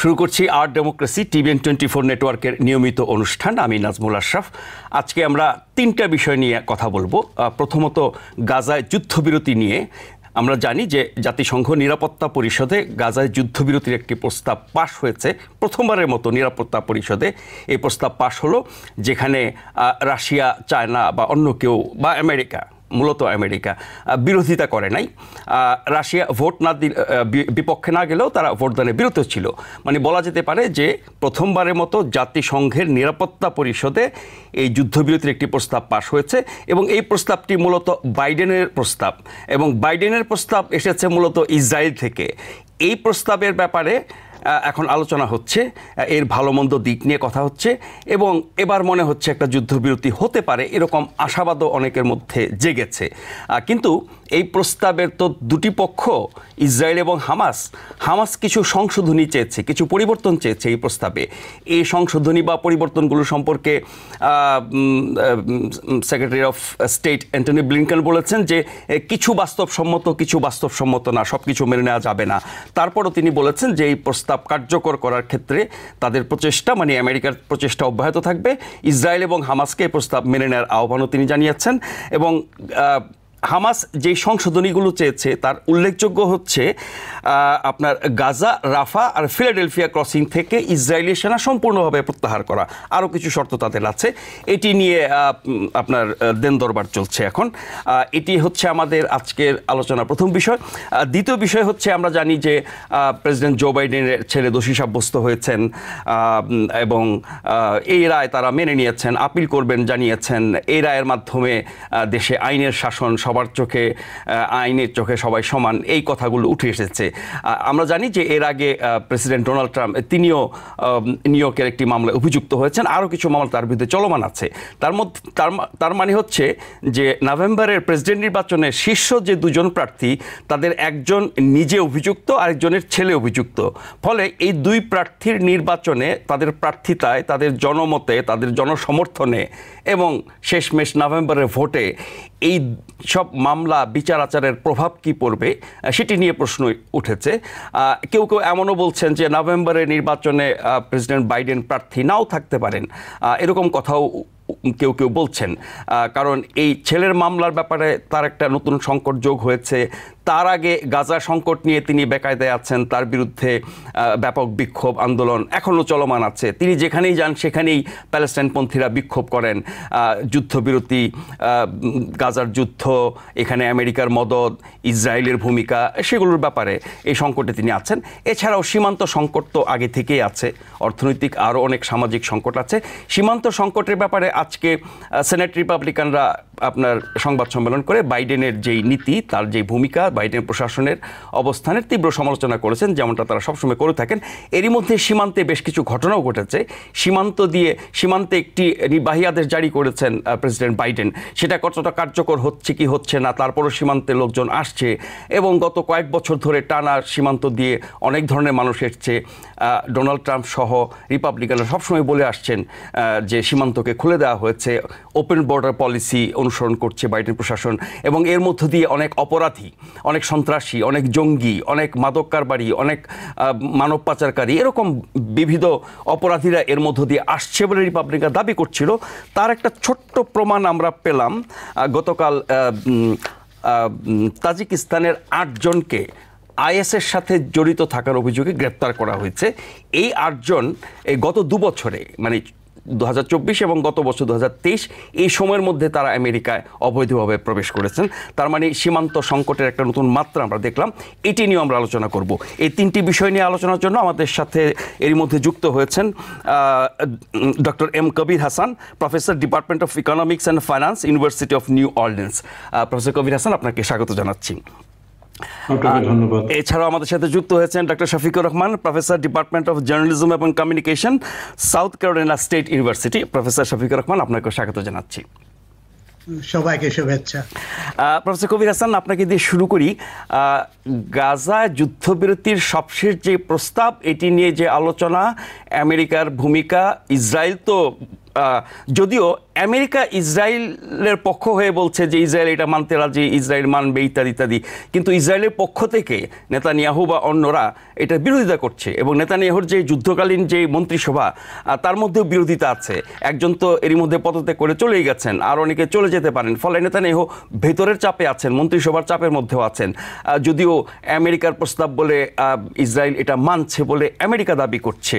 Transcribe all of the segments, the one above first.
শুরু করছি আর ডেমোক্রেসি টিভিএন টোয়েন্টি ফোর নেটওয়ার্কের নিয়মিত অনুষ্ঠান আমি নাজমুল আশরাফ আজকে আমরা তিনটা বিষয় নিয়ে কথা বলবো প্রথমত গাজায় যুদ্ধবিরতি নিয়ে আমরা জানি যে জাতিসংঘ নিরাপত্তা পরিষদে গাজায় যুদ্ধবিরতির একটি প্রস্তাব পাশ হয়েছে প্রথমবারের মতো নিরাপত্তা পরিষদে এই প্রস্তাব পাশ হলো যেখানে রাশিয়া চায়না বা অন্য কেউ বা আমেরিকা মূলত আমেরিকা বিরোধিতা করে নাই রাশিয়া ভোট না বিপক্ষে না গেলেও তারা ভোটদানে বিরত ছিল মানে বলা যেতে পারে যে প্রথমবারের মতো জাতিসংঘের নিরাপত্তা পরিষদে এই যুদ্ধবিরতির একটি প্রস্তাব পাশ হয়েছে এবং এই প্রস্তাবটি মূলত বাইডেনের প্রস্তাব এবং বাইডেনের প্রস্তাব এসেছে মূলত ইসরায়েল থেকে এই প্রস্তাবের ব্যাপারে এখন আলোচনা হচ্ছে এর ভালো মন্দ দিক নিয়ে কথা হচ্ছে এবং এবার মনে হচ্ছে একটা যুদ্ধবিরতি হতে পারে এরকম আশাবাদও অনেকের মধ্যে জেগেছে কিন্তু এই প্রস্তাবের তো দুটি পক্ষ ইসরায়েল এবং হামাস হামাস কিছু সংশোধনী চেয়েছে কিছু পরিবর্তন চেয়েছে এই প্রস্তাবে এই সংশোধনী বা পরিবর্তনগুলো সম্পর্কে secretary of state Antony Blinken বলেছেন যে কিছু বাস্তবসম্মত কিছু বাস্তবসম্মত না সব কিছু মেনে নেওয়া যাবে না তারপরও তিনি বলেছেন যে এই প্রস্তাব কার্যকর করার ক্ষেত্রে তাদের প্রচেষ্টা মানে আমেরিকার প্রচেষ্টা অব্যাহত থাকবে ইসরায়েল এবং হামাসকে এই প্রস্তাব মেনে নেওয়ার আহ্বানও তিনি জানিয়েছেন এবং হামাস যে সংশোধনীগুলো চেয়েছে তার উল্লেখযোগ্য হচ্ছে আপনার গাজা রাফা আর ফিলাডেলফিয়া ক্রসিং থেকে ইসরায়েলি সেনা সম্পূর্ণভাবে প্রত্যাহার করা আরও কিছু শর্ত তাদের আছে এটি নিয়ে আপনার দেন দরবার চলছে এখন এটি হচ্ছে আমাদের আজকের আলোচনা প্রথম বিষয় দ্বিতীয় বিষয় হচ্ছে আমরা জানি যে প্রেসিডেন্ট জো বাইডেনের ছেলে দোষী সাব্যস্ত হয়েছেন এবং এই রায় তারা মেনে নিয়েছেন আপিল করবেন জানিয়েছেন এই রায়ের মাধ্যমে দেশে আইনের শাসন সবার চোখে আইনের চোখে সবাই সমান এই কথাগুলো উঠে এসেছে আমরা জানি যে এর আগে প্রেসিডেন্ট ডোনাল্ড ট্রাম্প তিনিও নিয়োগের একটি মামলায় অভিযুক্ত হয়েছেন আরও কিছু মামলা তার বিরুদ্ধে চলমান আছে তার মধ্যে তার মানে হচ্ছে যে নভেম্বরের প্রেসিডেন্ট নির্বাচনে শীর্ষ যে দুজন প্রার্থী তাদের একজন নিজে অভিযুক্ত আরেকজনের ছেলে অভিযুক্ত ফলে এই দুই প্রার্থীর নির্বাচনে তাদের প্রার্থিতায় তাদের জনমতে তাদের জনসমর্থনে এবং শেষমেশ নভেম্বরের ভোটে এই সব মামলা বিচার আচারের প্রভাব কি পড়বে সেটি নিয়ে প্রশ্ন উঠেছে কেউ কেউ এমনও বলছেন যে নভেম্বরের নির্বাচনে প্রেসিডেন্ট বাইডেন প্রার্থী নাও থাকতে পারেন এরকম কথাও কেউ কেউ বলছেন কারণ এই ছেলের মামলার ব্যাপারে তার একটা নতুন সংকট যোগ হয়েছে তার আগে গাজা সংকট নিয়ে তিনি বেকায়দে আছেন তার বিরুদ্ধে ব্যাপক বিক্ষোভ আন্দোলন এখনও চলমান আছে তিনি যেখানেই যান সেখানেই প্যালেস্টাইনপন্থীরা বিক্ষোভ করেন যুদ্ধবিরতি গাজার যুদ্ধ এখানে আমেরিকার মদত ইসরায়েলের ভূমিকা সেগুলোর ব্যাপারে এই সংকটে তিনি আছেন এছাড়াও সীমান্ত সংকট তো আগে থেকেই আছে অর্থনৈতিক আরও অনেক সামাজিক সংকট আছে সীমান্ত সংকটের ব্যাপারে আজকে সেনেট রিপাবলিকানরা আপনার সংবাদ সম্মেলন করে বাইডেনের যেই নীতি তার যেই ভূমিকা বাইডেন প্রশাসনের অবস্থানের তীব্র সমালোচনা করেছেন যেমনটা তারা সবসময় করে থাকেন এরই মধ্যে সীমান্তে বেশ কিছু ঘটনাও ঘটেছে সীমান্ত দিয়ে সীমান্তে একটি নির্বাহী আদেশ জারি করেছেন প্রেসিডেন্ট বাইডেন সেটা কতটা কার্যকর হচ্ছে কি হচ্ছে না তারপরও সীমান্তে লোকজন আসছে এবং গত কয়েক বছর ধরে টানা সীমান্ত দিয়ে অনেক ধরনের মানুষ এসছে ডোনাল্ড ট্রাম্প সহ রিপাবলিকানরা সবসময় বলে আসছেন যে সীমান্তকে খুলে দেওয়া হয়েছে ওপেন বর্ডার পলিসি অনু অনুসরণ করছে বাইডেন প্রশাসন এবং এর মধ্য দিয়ে অনেক অপরাধী অনেক সন্ত্রাসী অনেক জঙ্গি অনেক মাদক কারবারী অনেক মানব পাচারকারী এরকম বিবিধ অপরাধীরা এর মধ্য দিয়ে আসছে বলে রিপাবলিকার দাবি করছিল তার একটা ছোট্ট প্রমাণ আমরা পেলাম গতকাল তাজিকিস্তানের আটজনকে আইএসের সাথে জড়িত থাকার অভিযোগে গ্রেপ্তার করা হয়েছে এই আটজন গত দুবছরে মানে দু এবং গত বছর দু এই সময়ের মধ্যে তারা আমেরিকায় অবৈধভাবে প্রবেশ করেছেন তার মানে সীমান্ত সংকটের একটা নতুন মাত্রা আমরা দেখলাম এটি নিয়েও আমরা আলোচনা করব এই তিনটি বিষয় নিয়ে আলোচনার জন্য আমাদের সাথে এর মধ্যে যুক্ত হয়েছেন doctor M Kabir Hasan professor department of economics and finance university of New Orleans professor Kabir Hasan আপনাকে স্বাগত জানাচ্ছি এছাড়াও আমাদের সাথে যুক্ত হয়েছেন doctor Shafiqur Rahman professor department of journalism এবং communication South Carolina state university professor Shafiqur Rahman আপনাকে স্বাগত জানাচ্ছি সবাইকে শুভেচ্ছা প্রফেসর কবির হাসান আপনাকে দিয়ে শুরু করি গাজা যুদ্ধবিরতির সবশেষ যে প্রস্তাব এটি নিয়ে যে আলোচনা আমেরিকার ভূমিকা ইসরায়েল তো যদিও আমেরিকা ইসরায়েলের পক্ষ হয়ে বলছে যে ইসরায়েল এটা মানতে রাজি ইসরায়েল মানবে ইত্যাদি ইত্যাদি কিন্তু ইসরায়েলের পক্ষ থেকে নেতানিয়াহু বা অন্যরা এটা বিরোধিতা করছে এবং নেতানিয়াহুর যে যুদ্ধকালীন যে মন্ত্রিসভা তার মধ্যেও বিরোধিতা আছে একজন তো এরই মধ্যে পদত্যাগ করে চলেই গেছেন আর অনেকে চলে যেতে পারেন ফলে নেতানিয়াহু ভেতরের চাপে আছেন মন্ত্রিসভার চাপের মধ্যেও আছেন যদিও আমেরিকার প্রস্তাব বলে ইসরায়েল এটা মানছে বলে আমেরিকা দাবি করছে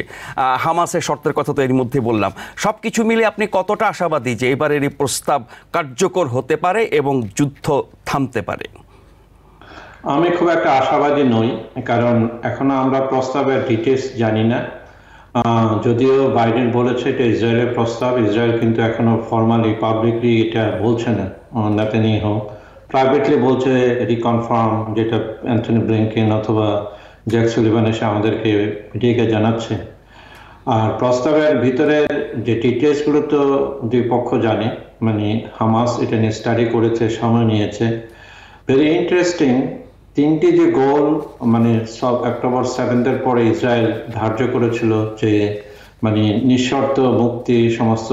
হামাসের শর্তের কথা তো এর মধ্যে বললাম সব কিছু মিলে আপনি কতটা আশাবাদী আশাবাদী যে এবারের এই প্রস্তাব কার্যকর হতে পারে এবং যুদ্ধ থামতে পারে আমি খুব একটা আশাবাদী নই কারণ এখনো আমরা প্রস্তাবের ডিটেলস জানি না যদিও বাইডেন বলেছে এটা ইসরায়েলের প্রস্তাব ইসরায়েল কিন্তু এখনো ফর্মালি পাবলিকলি এটা বলছে না নেতানি হোক প্রাইভেটলি বলছে রিকনফার্ম যেটা অ্যান্থনি ব্লিংকেন অথবা জ্যাক সুলিভান এসে আমাদেরকে মিডিয়াকে জানাচ্ছে আর প্রস্তাবের ভিতরে যে গুলো তো দুই পক্ষ জানে মানে হামাস এটা নিয়ে স্টাডি করেছে সময় নিয়েছে ভেরি ইন্টারেস্টিং তিনটি যে গোল মানে সব অক্টোবর এর পরে ইসরায়েল ধার্য করেছিল যে মানে নিঃশর্ত মুক্তি সমস্ত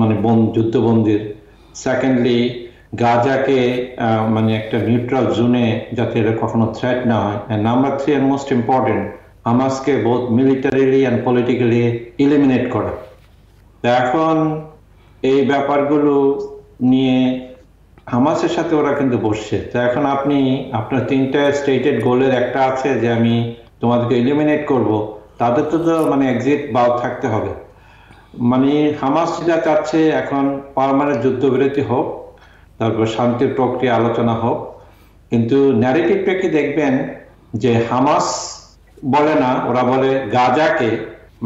মানে যুদ্ধবন্দির সেকেন্ডলি গাজাকে মানে একটা নিউট্রাল জোনে যাতে এটা কখনো থ্রেট না হয় নাম্বার থ্রি এর মোস্ট ইম্পর্টেন্ট হামাসকে বোধ মিলিটারিলি অ্যান্ড পলিটিক্যালি ইলিমিনেট করা এখন এই ব্যাপারগুলো নিয়ে হামাসের সাথে ওরা কিন্তু বসছে তো এখন আপনি আপনার তিনটা স্টেটেড গোলের একটা আছে যে আমি তোমাদেরকে ইলিমিনেট করব তাদের তো তো মানে এক্সিট বাউ থাকতে হবে মানে হামাস যেটা চাচ্ছে এখন পারমানেন্ট যুদ্ধবিরতি হোক তারপর শান্তির প্রক্রিয়া আলোচনা হোক কিন্তু ন্যারেটিভটা কি দেখবেন যে হামাস বলে না ওরা বলে গাজাকে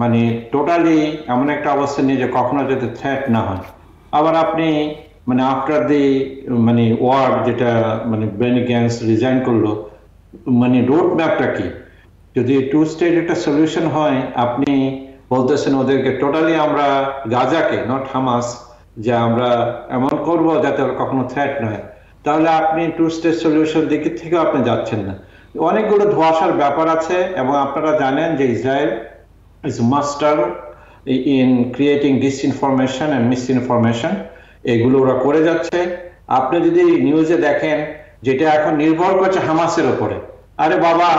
মানে টোটালি এমন একটা অবস্থা নিয়ে যে কখনো যাতে থ্রেট না হয় আবার আপনি মানে আফটার দি মানে ওয়ার্ড যেটা মানে বেনি গ্যান্স রিজাইন করলো মানে রোড ম্যাপটা কি যদি টু স্টেট একটা সলিউশন হয় আপনি বলতেছেন ওদেরকে টোটালি আমরা গাজাকে নট হামাস যে আমরা এমন করব যাতে ওরা কখনো থ্রেট নয় তাহলে আপনি টু স্টেট সলিউশন দিকে থেকেও আপনি যাচ্ছেন না অনেকগুলো ধোয়াশার ব্যাপার আছে এবং আপনারা জানেন যে Israel is master in creating disinformation and information এগুলো ওরা করে যাচ্ছে আপনি যদি নিউজে দেখেন যেটা এখন নির্ভর করছে হামাসের ওপরে আরে বাবা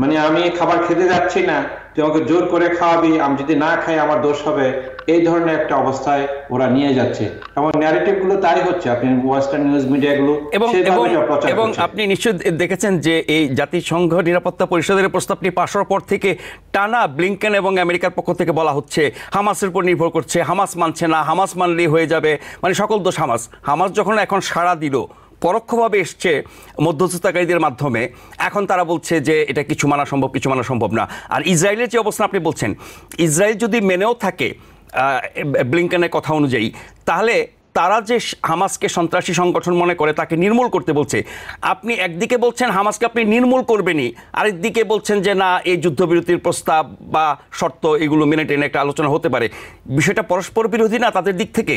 মানে আমি খাবার খেতে যাচ্ছি না তোমাকে জোর করে খাওয়াবি আমি যদি না খাই আমার দোষ হবে এই ধরনের একটা অবস্থায় ওরা নিয়ে যাচ্ছে এবং ন্যারেটিভ গুলো তাই হচ্ছে আপনি ওয়েস্টার্ন নিউজ মিডিয়া গুলো এবং আপনি নিশ্চয় দেখেছেন যে এই জাতিসংঘ নিরাপত্তা পরিষদের প্রস্তাবটি পাশ হওয়ার পর থেকে টানা ব্লিংকেন এবং আমেরিকার পক্ষ থেকে বলা হচ্ছে হামাসের উপর নির্ভর করছে হামাস মানছে না হামাস মানলেই হয়ে যাবে মানে সকল দোষ হামাস হামাস যখন এখন সাড়া দিল পরোক্ষভাবে এসছে মধ্যস্থতাকারীদের মাধ্যমে এখন তারা বলছে যে এটা কিছু মানা সম্ভব কিছু মানা সম্ভব না আর ইসরায়েলের যে অবস্থা আপনি বলছেন ইসরায়েল যদি মেনেও থাকে ব্লিঙ্কনের কথা অনুযায়ী তাহলে তারা যে হামাসকে সন্ত্রাসী সংগঠন মনে করে তাকে নির্মূল করতে বলছে আপনি একদিকে বলছেন হামাসকে আপনি নির্মূল করবেনই আরেকদিকে বলছেন যে না এই যুদ্ধবিরতির প্রস্তাব বা শর্ত এগুলো মেনে টেনে একটা আলোচনা হতে পারে বিষয়টা পরস্পর বিরোধী না তাদের দিক থেকে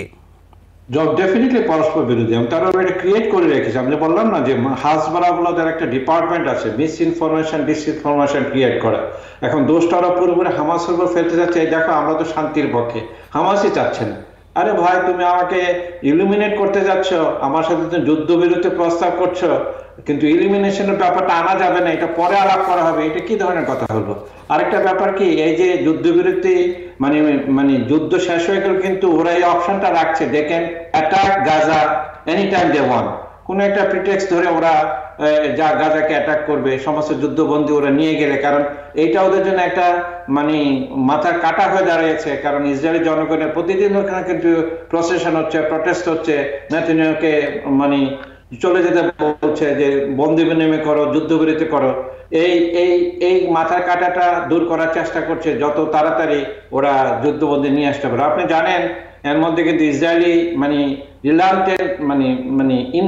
জব ডেফিনেটলি পরস্পর বিরোধী আমি তারা এটা ক্রিয়েট করে রেখেছি আমি বললাম না যে হাসবারাগুলোদের একটা ডিপার্টমেন্ট আছে misinformation disinformation create করা এখন দোষটা ওরা পুরোপুরি হামাসের উপর ফেলতে চাচ্ছে দেখো আমরা তো শান্তির পক্ষে হামাসই চাচ্ছে না আরে ভাই তুমি আমাকে ইলুমিনেট করতে যাচ্ছ আমার সাথে তুমি যুদ্ধ বিরুদ্ধে প্রস্তাব করছো কিন্তু ইলিমিনেশনের ব্যাপারটা আনা যাবে না এটা পরে আলাপ করা হবে এটা কি ধরনের কথা হলো আরেকটা ব্যাপার কি এই যে যুদ্ধবিরতি মানে মানে যুদ্ধ শেষ হয়ে গেল কিন্তু ওরা এই অপশনটা রাখছে দেখেন attack Gaza any time they want কোনো একটা প্রিটেক্স ধরে ওরা যা গাজাকে অ্যাটাক করবে সমস্ত যুদ্ধবন্দী ওরা নিয়ে গেলে কারণ এইটা ওদের জন্য একটা মানে মাথা কাটা হয়ে দাঁড়িয়েছে কারণ ইসরায়েলি জনগণের প্রতিদিন ওখানে কিন্তু প্রসেশন হচ্ছে প্রটেস্ট হচ্ছে নেতানিয়াকে মানে চলে যেতে বলছে যে বন্দি বিনিময় করো যুদ্ধবিরতি করো এই এই এই মাথার কাটাটা দূর করার চেষ্টা করছে যত তাড়াতাড়ি ওরা যুদ্ধবন্দী নিয়ে আসতে পারে আপনি জানেন এর মধ্যে কিন্তু ইসরায়েলি মানে রিলান্টেড মানে মানে ইন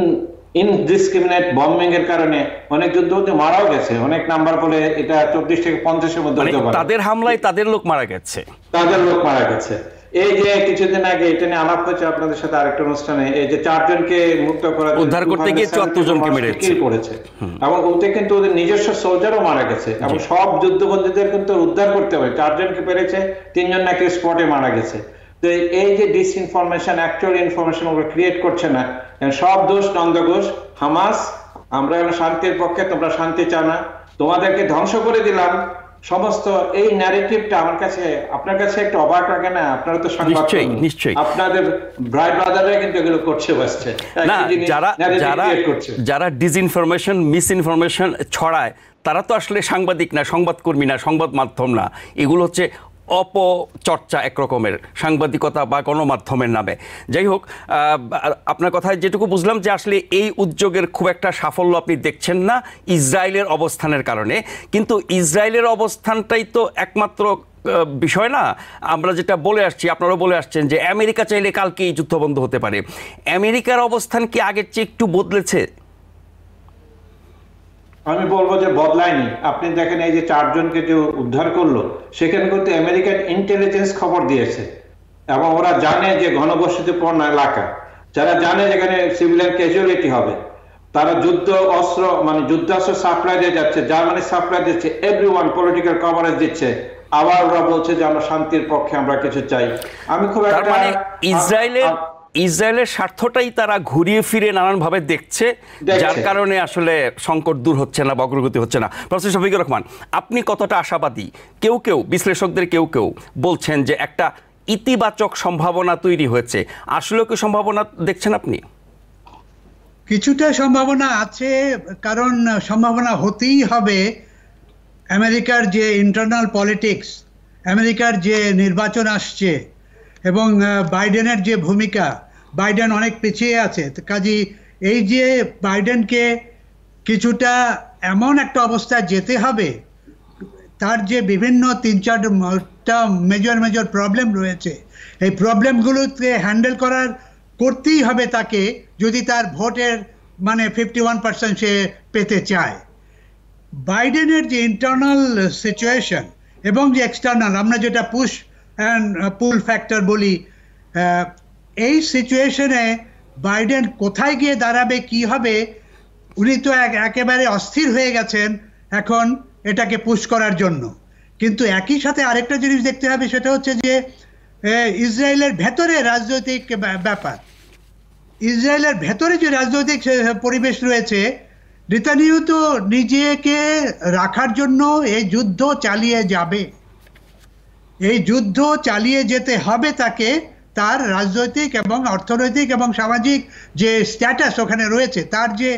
ইনডিসক্রিমিনেট বম্বিং এর কারণে অনেক যুদ্ধবন্দী মারাও গেছে অনেক নাম্বার বলে এটা চব্বিশ থেকে পঞ্চাশের মধ্যে মানে হতে পারে তাদের হামলায় তাদের লোক মারা গেছে তাদের লোক মারা গেছে এই যে কিছুদিন আগে এটা নিয়ে আলাপ হয়েছে আপনাদের সাথে আরেকটা অনুষ্ঠানে এই যে চারজনকে মুক্ত করা উদ্ধার করতে গিয়ে মেরেছে এবং ওতে কিন্তু ওদের নিজস্ব সোলজারও মারা গেছে এবং সব যুদ্ধবন্দীদের কিন্তু উদ্ধার করতে হবে চারজনকে পেরেছে তিনজন নাকি স্পটে মারা গেছে যে এই যে ডিসইনফরমেশন অ্যাকচুয়াল ইনফরমেশন ওরা ক্রিয়েট করছে না সব দোষ নন্দঘোষ হামাস আমরা শান্তির পক্ষে তোমরা শান্তি চাও না তোমাদেরকে ধ্বংস করে দিলাম সমস্ত এই ন্যারেটিভটা আমার কাছে আপনার কাছে একটা অবাক লাগে না আপনারা তো নিশ্চয়ই নিশ্চয়ই আপনাদের ভাই ব্রাদাররা কিন্তু এগুলো করছে বসছে না যারা যারা যারা ডিসইনফরমেশন মিসইনফরমেশন ছড়ায় তারা তো আসলে সাংবাদিক না সংবাদকর্মী না সংবাদ মাধ্যম না এগুলো হচ্ছে অপচর্চা একরকমের সাংবাদিকতা বা গণমাধ্যমের নামে যাই হোক আপনার কথায় যেটুকু বুঝলাম যে আসলে এই উদ্যোগের খুব একটা সাফল্য আপনি দেখছেন না ইসরায়েলের অবস্থানের কারণে কিন্তু ইসরায়েলের অবস্থানটাই তো একমাত্র বিষয় না আমরা যেটা বলে আসছি আপনারা বলে আসছেন যে আমেরিকা চাইলে কালকে যুদ্ধ যুদ্ধবন্ধ হতে পারে আমেরিকার অবস্থান কি আগের চেয়ে একটু বদলেছে আমি বলবো যে বদলায়নি আপনি দেখেন এই যে চারজনকে যে উদ্ধার করলো সেখানে কিন্তু আমেরিকান ইন্টেলিজেন্স খবর দিয়েছে এবং ওরা জানে যে ঘনবসতিপূর্ণ এলাকা যারা জানে যেখানে সিভিলিয়ান ক্যাজুয়ালিটি হবে তারা যুদ্ধ অস্ত্র মানে যুদ্ধাস্ত্র সাপ্লাই দিয়ে যাচ্ছে জার্মানি সাপ্লাই দিচ্ছে এভরি ওয়ান পলিটিক্যাল কভারেজ দিচ্ছে আবার ওরা বলছে যে আমরা শান্তির পক্ষে আমরা কিছু চাই আমি খুব একটা মানে ইসরায়েলের ইসরায়েলের স্বার্থটাই তারা ঘুরিয়ে ফিরে নানানভাবে দেখছে যার কারণে আসলে সংকট দূর হচ্ছে না বা অগ্রগতি হচ্ছে না প্রফেসর শফিকুর রহমান আপনি কতটা আশাবাদী কেউ কেউ বিশ্লেষকদের কেউ কেউ বলছেন যে একটা ইতিবাচক সম্ভাবনা তৈরি হয়েছে আসলে কি সম্ভাবনা দেখছেন আপনি কিছুটা সম্ভাবনা আছে কারণ সম্ভাবনা হতেই হবে আমেরিকার যে ইন্টারনাল পলিটিক্স আমেরিকার যে নির্বাচন আসছে এবং বাইডেনের যে ভূমিকা বাইডেন অনেক পিছিয়ে আছে কাজী এই যে বাইডেনকে কিছুটা এমন একটা অবস্থায় যেতে হবে তার যে বিভিন্ন তিন চারটা মেজর মেজর প্রবলেম রয়েছে এই প্রবলেমগুলোকে হ্যান্ডেল করার করতেই হবে তাকে যদি তার ভোটের মানে ফিফটি ওয়ান পার্সেন্ট সে পেতে চায় বাইডেনের যে ইন্টারনাল সিচুয়েশন এবং যে এক্সটার্নাল আমরা যেটা পুশ অ্যান্ড পুল ফ্যাক্টর বলি এই সিচুয়েশনে বাইডেন কোথায় গিয়ে দাঁড়াবে কি হবে উনি তো একেবারে অস্থির হয়ে গেছেন এখন এটাকে পুশ করার জন্য কিন্তু একই সাথে আরেকটা জিনিস দেখতে হবে সেটা হচ্ছে যে ইসরায়েলের ভেতরে রাজনৈতিক ব্যাপার ইসরায়েলের ভেতরে যে রাজনৈতিক পরিবেশ রয়েছে নেতানিয়ত তো নিজেকে রাখার জন্য এই যুদ্ধ চালিয়ে যাবে এই যুদ্ধ চালিয়ে যেতে হবে তাকে তার রাজনৈতিক এবং অর্থনৈতিক এবং সামাজিক যে স্ট্যাটাস ওখানে রয়েছে তার যে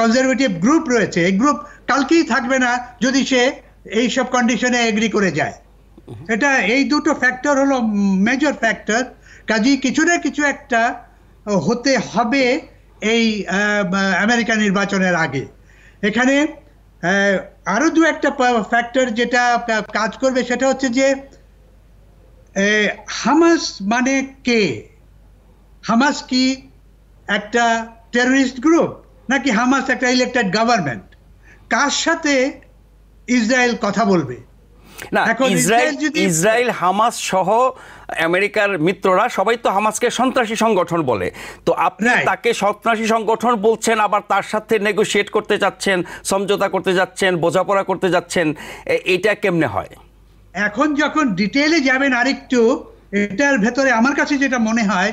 কনজারভেটিভ গ্রুপ রয়েছে এই গ্রুপ কালকেই থাকবে না যদি সে এই সব কন্ডিশনে এগ্রি করে যায় এটা এই দুটো ফ্যাক্টর হলো মেজর ফ্যাক্টর কাজেই কিছু না কিছু একটা হতে হবে এই আমেরিকা নির্বাচনের আগে এখানে আরও দু একটা ফ্যাক্টর যেটা কাজ করবে সেটা হচ্ছে যে হামাস মানে কে হামাস কি একটা টেরোরিস্ট গ্রুপ নাকি হামাস একটা ইলেক্টেড গভর্নমেন্ট কার সাথে ইসরায়েল কথা বলবে না ইসরায়েল ইসরায়েল হামাস সহ আমেরিকার মিত্ররা সবাই তো হামাসকে সন্ত্রাসী সংগঠন বলে তো আপনি তাকে সন্ত্রাসী সংগঠন বলছেন আবার তার সাথে নেগোশিয়েট করতে যাচ্ছেন সমঝোতা করতে যাচ্ছেন বোঝাপড়া করতে যাচ্ছেন এটা কেমনে হয় এখন যখন ডিটেলে যাবেন আরেকটু এটার ভেতরে আমার কাছে যেটা মনে হয়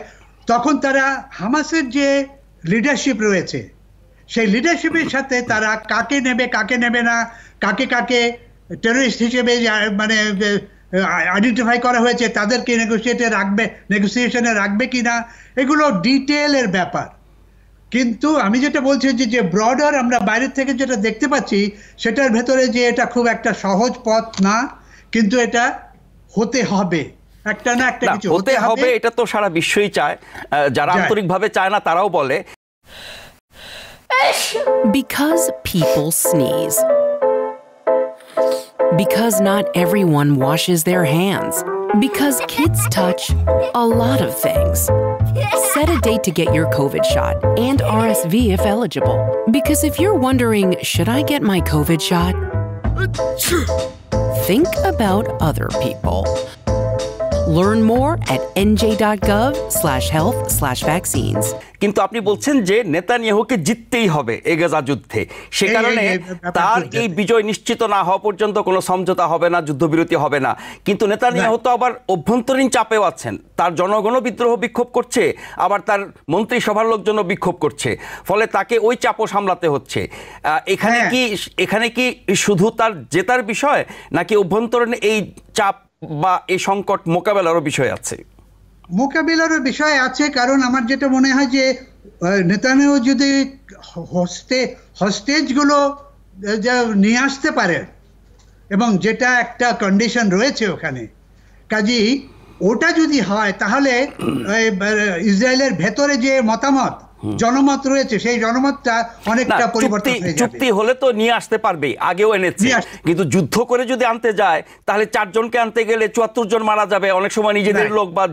তখন তারা হামাসের যে লিডারশিপ রয়েছে সেই লিডারশিপের সাথে তারা কাকে নেবে কাকে নেবে না কাকে কাকে টেরোরিস্ট হিসেবে মানে আইডেন্টিফাই করা হয়েছে তাদেরকে নেগোসিয়েটে রাখবে নেগোসিয়েশনে রাখবে কি না এগুলো ডিটেলের ব্যাপার কিন্তু আমি যেটা বলছি যে যে ব্রডার আমরা বাইরের থেকে যেটা দেখতে পাচ্ছি সেটার ভেতরে যে এটা খুব একটা সহজ পথ না কিন্তু এটা হতে হবে একটা না একটা কিছু হতে হবে এটা তো সারা বিশ্বই চায় যারা আন্তরিকভাবে চায় না তারাও বলে Because people sneeze. Because not everyone washes their hands. Because kids touch a lot of things. Set a date to get your COVID shot and RSV if eligible. Because if you're wondering, should I get my COVID shot? think about other people. Learn more at nj.gov/health/vaccines. কিন্তু আপনি বলছেন যে নেতানিয়াহুকে জিততেই হবে এ গাজা যুদ্ধে সে কারণে তার এই বিজয় নিশ্চিত না হওয়া পর্যন্ত কোনো সমঝোতা হবে না যুদ্ধবিরতি হবে না কিন্তু নেতানিয়াহু তো আবার অভ্যন্তরীণ চাপেও আছেন তার জনগণ বিদ্রোহ বিক্ষোভ করছে আবার তার মন্ত্রিসভার লোকজন বিক্ষোভ করছে ফলে তাকে ওই চাপও সামলাতে হচ্ছে এখানে হ্যাঁ। কি এখানে কি শুধু তার জেতার বিষয় নাকি অভ্যন্তরীণ এই চাপ বা এই সংকট মোকাবেলারও বিষয় আছে মোকাবেলারও বিষয় আছে কারণ আমার যেটা মনে হয় যে নেতানেও যদি হস্তে হস্টেজগুলো যা নিয়ে আসতে পারে এবং যেটা একটা কন্ডিশন রয়েছে ওখানে কাজেই ওটা যদি হয় তাহলে ইসরায়েলের ভেতরে যে মতামত জনমত রয়েছে সেই জনমতটা অনেকটা পরিবর্তন চুক্তি হলে তো নিয়ে আসতে পারবে আগেও এনেছে কিন্তু যুদ্ধ করে যদি আনতে যায় তাহলে চারজনকে আনতে গেলে চুয়াত্তর জন মারা যাবে অনেক সময় নিজেদের লোক বা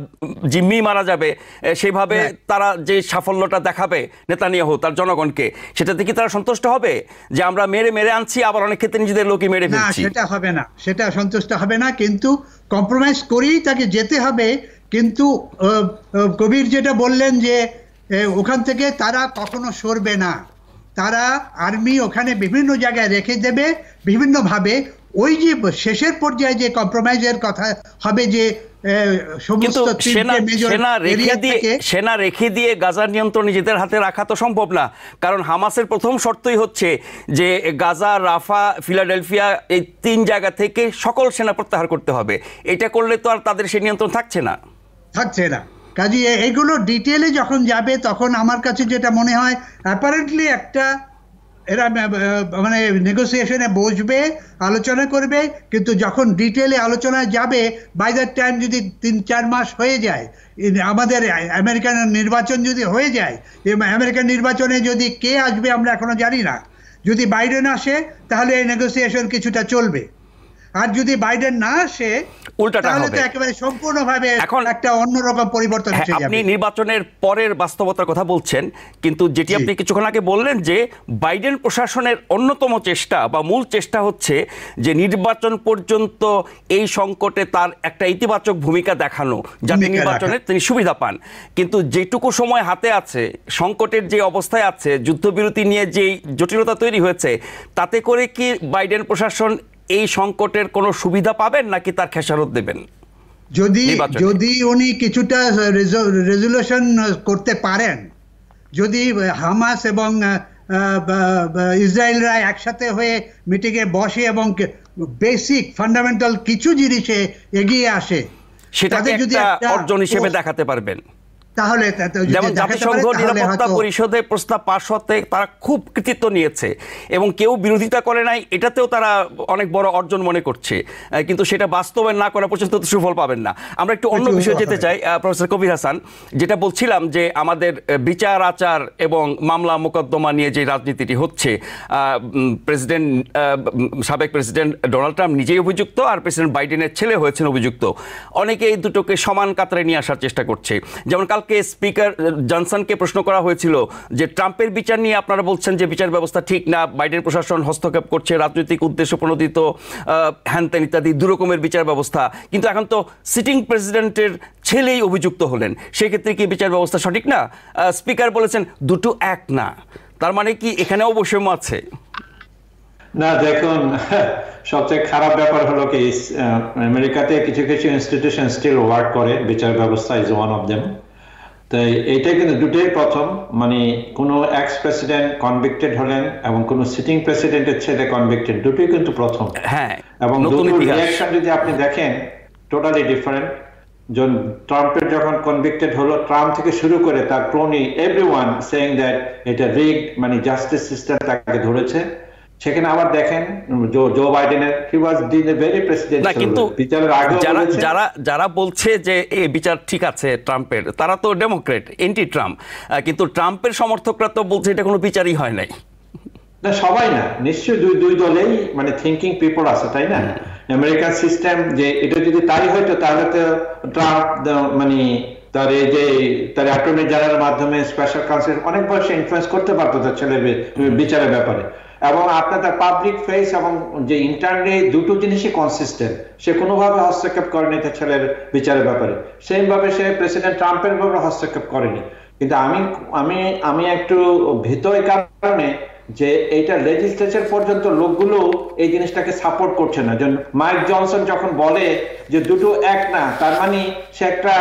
জিম্মি মারা যাবে সেভাবে তারা যে সাফল্যটা দেখাবে নেতা নিয়ে হোক তার জনগণকে সেটা কি তারা সন্তুষ্ট হবে যে আমরা মেরে মেরে আনছি আবার অনেক ক্ষেত্রে নিজেদের লোকই মেরে ফেলছি সেটা হবে না সেটা সন্তুষ্ট হবে না কিন্তু কম্প্রোমাইজ করেই তাকে যেতে হবে কিন্তু কবির যেটা বললেন যে ওখান থেকে তারা কখনো সরবে না তারা আর্মি ওখানে বিভিন্ন জায়গায় রেখে দেবে বিভিন্নভাবে ওই যে শেষের পর্যায়ে যে কম্প্রোমাইজের কথা হবে যে সেনা রেখে দিয়ে গাজার নিয়ন্ত্রণ নিজেদের হাতে রাখা তো সম্ভব না কারণ হামাসের প্রথম শর্তই হচ্ছে যে গাজা রাফা ফিলাডেলফিয়া এই তিন জায়গা থেকে সকল সেনা প্রত্যাহার করতে হবে এটা করলে তো আর তাদের সে নিয়ন্ত্রণ থাকছে না থাকছে না কাজে এগুলো ডিটেলে যখন যাবে তখন আমার কাছে যেটা মনে হয় অ্যাপারেন্টলি একটা এরা মানে নেগোসিয়েশনে বসবে আলোচনা করবে কিন্তু যখন ডিটেলে আলোচনায় যাবে বাই দ্য টাইম যদি তিন চার মাস হয়ে যায় আমাদের আমেরিকান নির্বাচন যদি হয়ে যায় আমেরিকান নির্বাচনে যদি কে আসবে আমরা এখনও জানি না যদি বাইডেন আসে তাহলে এই নেগোসিয়েশন কিছুটা চলবে আর যদি বাইডেন না আসে উল্টাটা হবে একেবারে সম্পূর্ণভাবে এখন একটা অন্যরকম পরিবর্তন হ্যাঁ, আপনি নির্বাচনের পরের বাস্তবতার কথা বলছেন কিন্তু যেটি আপনি কিছুক্ষণ আগে বললেন যে বাইডেন প্রশাসনের অন্যতম চেষ্টা বা মূল চেষ্টা হচ্ছে যে নির্বাচন পর্যন্ত এই সংকটে তার একটা ইতিবাচক ভূমিকা দেখানো যাতে নির্বাচনে তিনি সুবিধা পান কিন্তু যেটুকু সময় হাতে আছে সংকটের যে অবস্থায় আছে যুদ্ধবিরতি নিয়ে যে জটিলতা তৈরি হয়েছে তাতে করে কি বাইডেন প্রশাসন এই সংকটের কোনো সুবিধা পাবেন নাকি তার খেসারত দেবেন যদি যদি উনি কিছুটা রেজলিউশন করতে পারেন যদি হামাস এবং ইসরায়েলরা একসাথে হয়ে মিটিংয়ে বসে এবং বেসিক ফান্ডামেন্টাল কিছু জিনিসে এগিয়ে আসে সেটাকে যদি অর্জন হিসেবে দেখাতে পারবেন তাহলে যেমন জাতিসংঘ নিরাপত্তা প্রস্তাব পাশ হতে তারা খুব কৃতিত্ব নিয়েছে এবং কেউ বিরোধিতা করে নাই এটাতেও তারা অনেক বড় অর্জন মনে করছে কিন্তু সেটা বাস্তবায়ন না করা পর্যন্ত সুফল পাবেন না আমরা একটু অন্য বিষয়ে যেতে চাই প্রফেসর কবির হাসান যেটা বলছিলাম যে আমাদের বিচার আচার এবং মামলা মোকদ্দমা নিয়ে যে রাজনীতিটি হচ্ছে প্রেসিডেন্ট সাবেক প্রেসিডেন্ট ডোনাল্ড ট্রাম্প নিজেই অভিযুক্ত আর প্রেসিডেন্ট বাইডেনের ছেলে হয়েছেন অভিযুক্ত অনেকে এই দুটোকে সমান কাতারে নিয়ে আসার চেষ্টা করছে যেমন কাল গতকালকে স্পিকার জনসনকে প্রশ্ন করা হয়েছিল যে ট্রাম্পের বিচার নিয়ে আপনারা বলছেন যে বিচার ব্যবস্থা ঠিক না বাইডেন প্রশাসন হস্তক্ষেপ করছে রাজনৈতিক উদ্দেশ্য প্রণোদিত হ্যানত্যান ইত্যাদি দুরকমের বিচার ব্যবস্থা কিন্তু এখন তো সিটিং প্রেসিডেন্টের ছেলেই অভিযুক্ত হলেন সেক্ষেত্রে কি বিচার ব্যবস্থা সঠিক না স্পিকার বলেছেন দুটো এক না তার মানে কি এখানেও বৈষম্য আছে না দেখুন সবচেয়ে খারাপ ব্যাপার হলো কি আমেরিকাতে কিছু কিছু ইনস্টিটিউশন স্টিল ওয়ার্ক করে বিচার ব্যবস্থা ইজ ওয়ান অফ দেম তাই এটা কিন্তু দুটোই প্রথম মানে কোন এক্স প্রেসিডেন্ট কনভিক্টেড হলেন এবং কোন সিটিং প্রেসিডেন্টের ছেলে কনভিক্টেড দুটোই কিন্তু প্রথম হ্যাঁ, এবং রিয়াকশন যদি আপনি দেখেন টোটালি ডিফারেন্ট জন ট্রাম্পের যখন কনভিক্টেড হলো ট্রাম্প থেকে শুরু করে তার এভরি ওয়ান সেইং দ্যাট এটা রিগ মানে জাস্টিস সিস্টেম তাকে ধরেছে সেখানে আবার দেখেন জো বাইডেনের হি ওয়াজ এ ভেরি কিন্তু যারা যারা যারা বলছে যে এই বিচার ঠিক আছে ট্রাম্পের তারা তো ডেমোক্রেট এন্টি ট্রাম্প কিন্তু ট্রাম্পের সমর্থকরা তো বলছে এটা কোনো বিচারই হয় নাই না সবাই না দুই দুই দলেই মানে থিঙ্কিং পিপল আছে তাই না আমেরিকান হ্যাঁ। সিস্টেম যে এটা যদি তাই হয়তো তাহলে তো ট্রাম্প মানে তার এই যে তার অ্যাটর্নি জেনারেল মাধ্যমে স্পেশাল কাউন্সিল অনেক বয়সে ইনফ্লুয়েন্স করতে পারতো তার ছেলে বিচারের ব্যাপারে এবং আপনার তার পাবলিক ফেস এবং যে ইন্টারনে দুটো জিনিসই কনসিস্টেন্ট সে কোনোভাবে হস্তক্ষেপ করেনি তার ছেলের বিচারের ব্যাপারে সেইভাবে সে প্রেসিডেন্ট ট্রাম্পের ব্যাপারে হস্তক্ষেপ করেনি কিন্তু আমি আমি আমি একটু ভীত কারণে যে এইটা লেজিসলেচার পর্যন্ত লোকগুলো এই জিনিসটাকে সাপোর্ট করছে না মাইক জনসন যখন বলে যে দুটো এক না তার মানে সে একটা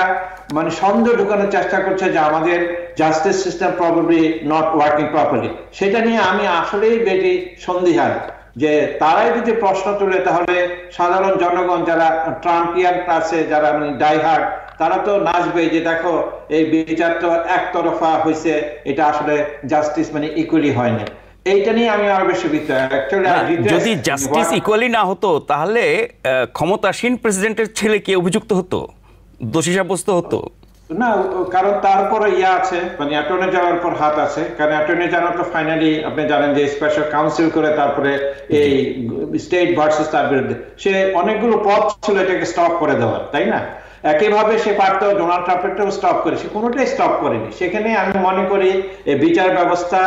মানে সন্দেহ ঢুকানোর চেষ্টা করছে যে আমাদের justice system probably not working properly সেটা নিয়ে আমি আসলেই বেটি সন্দিহান যে তারাই যদি প্রশ্ন তুলে তাহলে সাধারণ জনগণ যারা ট্রাম্পিয়ান ক্লাসে যারা মানে ডাইহার্ড তারা তো নাচবে যে দেখো এই বিচার তো একতরফা হয়েছে এটা আসলে জাস্টিস মানে ইকুয়ালি হয়নি এইটা নিয়ে আমি আরো বেশি যদি জাস্টিস ইকুয়ালি না হতো তাহলে ক্ষমতাসীন প্রেসিডেন্টের ছেলে কি অভিযুক্ত হতো দোষী সাব্যস্ত হতো না কারণ তারপরে ইয়া আছে মানে অ্যাটর্নি যাওয়ার পর হাত আছে কারণ অ্যাটর্নি জানার তো ফাইনালি আপনি জানেন যে স্পেশাল কাউন্সিল করে তারপরে এই স্টেট ভার্সেস তার বিরুদ্ধে সে অনেকগুলো পথ ছিল এটাকে স্টপ করে দেওয়ার তাই না একইভাবে সে পারত ডোনাল্ড ট্রাম্পেরটাও স্টপ করে সে কোনোটাই স্টপ করেনি সেখানে আমি মনে করি বিচার ব্যবস্থা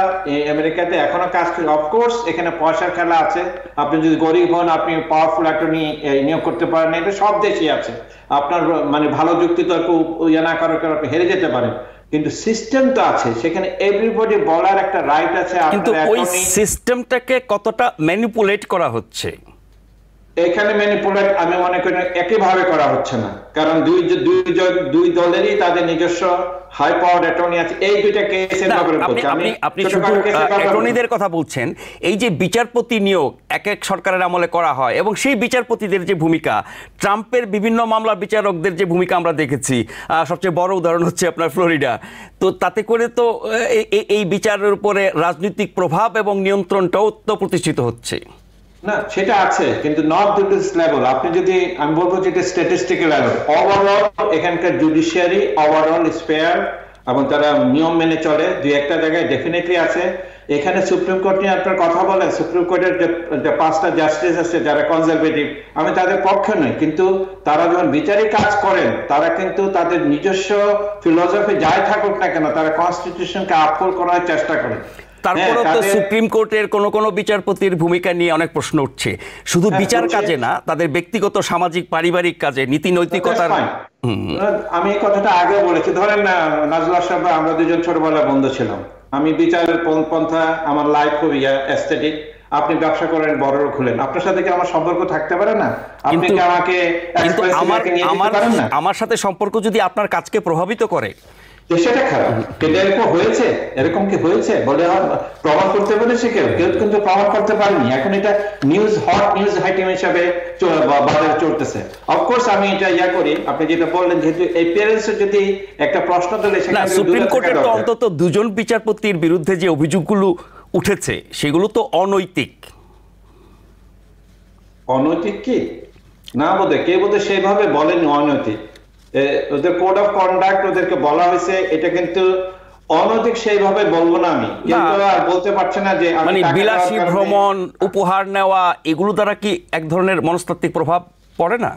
আমেরিকাতে এখনো কাজ করে অফকোর্স এখানে পয়সার খেলা আছে আপনি যদি গরিব হন আপনি পাওয়ারফুল অ্যাটর্নি নিয়োগ করতে পারেন এটা সব দেশেই আছে আপনার মানে ভালো যুক্তিতর্ক ইয়ে না করার কারণে আপনি হেরে যেতে পারেন কিন্তু সিস্টেম তো আছে সেখানে এভরিবডি বলার একটা রাইট আছে কিন্তু ওই সিস্টেমটাকে কতটা ম্যানিপুলেট করা হচ্ছে এখানে ম্যানিপুলেট আমি মনে করি একইভাবে করা হচ্ছে না কারণ দুই দুই দুই দলেরই তাদের নিজস্ব হাই পাওয়ার অ্যাটর্নি আছে এই দুইটা কেসের ব্যাপারে আপনি শুধু অ্যাটর্নিদের কথা বলছেন এই যে বিচারপতি নিয়োগ এক এক সরকারের আমলে করা হয় এবং সেই বিচারপতিদের যে ভূমিকা ট্রাম্পের বিভিন্ন মামলা বিচারকদের যে ভূমিকা আমরা দেখেছি সবচেয়ে বড় উদাহরণ হচ্ছে আপনার ফ্লোরিডা তো তাতে করে তো এই বিচারের উপরে রাজনৈতিক প্রভাব এবং নিয়ন্ত্রণটাও তো প্রতিষ্ঠিত হচ্ছে না সেটা আছে কিন্তু নট লেভেল আপনি যদি আমি বলবো যে এটা স্ট্যাটিস্টিক্যাল ওভারঅল এখানকার জুডিশিয়ারি ওভারঅল স্পেয়ার এবং তারা নিয়ম মেনে চলে দুই একটা জায়গায় ডেফিনেটলি আছে এখানে সুপ্রিম কোর্ট নিয়ে আপনার কথা সুপ্রিম কোর্টের যে পাঁচটা জাস্টিস আছে যারা কনজারভেটিভ আমি তাদের পক্ষে নই কিন্তু তারা যখন বিচারিক কাজ করেন তারা কিন্তু তাদের নিজস্ব ফিলোসফি যাই থাকুক না কেন তারা কনস্টিটিউশনকে আপকোল করার চেষ্টা করে তারপরে হ্যাঁ, তো সুপ্রিম কোর্টের কোন কোন বিচারপতির ভূমিকা নিয়ে অনেক প্রশ্ন উঠছে শুধু হ্যাঁ, বিচার কাজে না তাদের ব্যক্তিগত সামাজিক পারিবারিক কাজে নীতি নৈতিকতার আমি এই কথাটা আগে বলেছি ধরেন না নাজুল সাহেব আমরা দুজন ছোটবেলা বন্ধু ছিলাম আমি বিচার পন্থা আমার লাইফ খুব এস্থেটিক আপনি ব্যবসা করেন বড় খুলেন আপনার সাথে কি আমার সম্পর্ক থাকতে পারে না আপনি কি আমাকে আমার আমার সাথে সম্পর্ক যদি আপনার কাজকে প্রভাবিত করে সেটা খারাপ কিন্তু এরকম হয়েছে এরকম কি হয়েছে বলে প্রমাণ করতে বলেছে কেউ কেউ কিন্তু প্রমাণ করতে পারেনি এখন এটা নিউজ হট নিউজ আইটেম হিসাবে বাজারে চলতেছে অফকোর্স আমি এটা ইয়া করি আপনি যেটা বললেন যেহেতু এই প্যারেন্টস যদি একটা প্রশ্ন তোলে সুপ্রিম কোর্টের তো অন্তত দুজন বিচারপতির বিরুদ্ধে যে অভিযোগগুলো উঠেছে সেগুলো তো অনৈতিক অনৈতিক কি না বোধে কে বোধে সেইভাবে বলেন অনৈতিক ওদের কোড অফ কন্ডাক্ট ওদেরকে বলা হয়েছে এটা কিন্তু সেইভাবে বলবো না আমি কিন্তু আর বলতে পারছে না যে মানে বিলাসী ভ্রমণ উপহার নেওয়া এগুলো দ্বারা কি এক ধরনের মনস্তাত্ত্বিক প্রভাব পড়ে না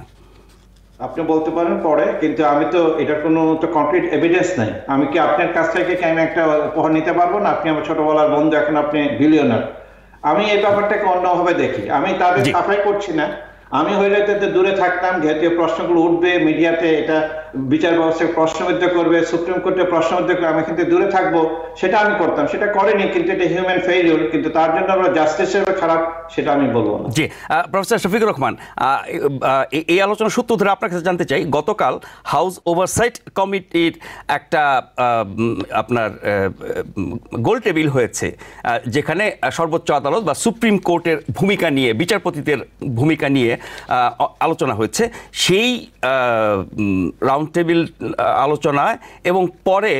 আপনি বলতে পারেন পরে কিন্তু আমি তো এটা কোনো তো কনক্রিট এভিডেন্স নাই আমি কি আপনার কাছ থেকে কেন একটা উপহার নিতে পারবো না আপনি আমার ছোটবেলার বন্ধু এখন আপনি বিলিয়নার আমি এই ব্যাপারটাকে অন্যভাবে দেখি আমি তাদের সাফাই করছি না আমি হইলে তাতে দূরে থাকতাম যেহেতু প্রশ্নগুলো উঠবে মিডিয়াতে এটা বিচার ব্যবস্থাকে প্রশ্নবিদ্ধ করবে সুপ্রিম কোর্টে প্রশ্নবিদ্ধ করবে আমি কিন্তু দূরে থাকবো সেটা আমি করতাম সেটা করেনি কিন্তু এটা হিউম্যান ফেইলিওর কিন্তু তার জন্য আমরা জাস্টিস হিসেবে খারাপ সেটা আমি বলবো না জি প্রফেসর শফিকুর রহমান এই আলোচনা সূত্র ধরে আপনার কাছে জানতে চাই গতকাল হাউস ওভারসাইট কমিটির একটা আপনার গোল টেবিল হয়েছে যেখানে সর্বোচ্চ আদালত বা সুপ্রিম কোর্টের ভূমিকা নিয়ে বিচারপতিদের ভূমিকা নিয়ে আলোচনা হয়েছে সেই রাউন্ড টেবিল আলোচনায় এবং পরে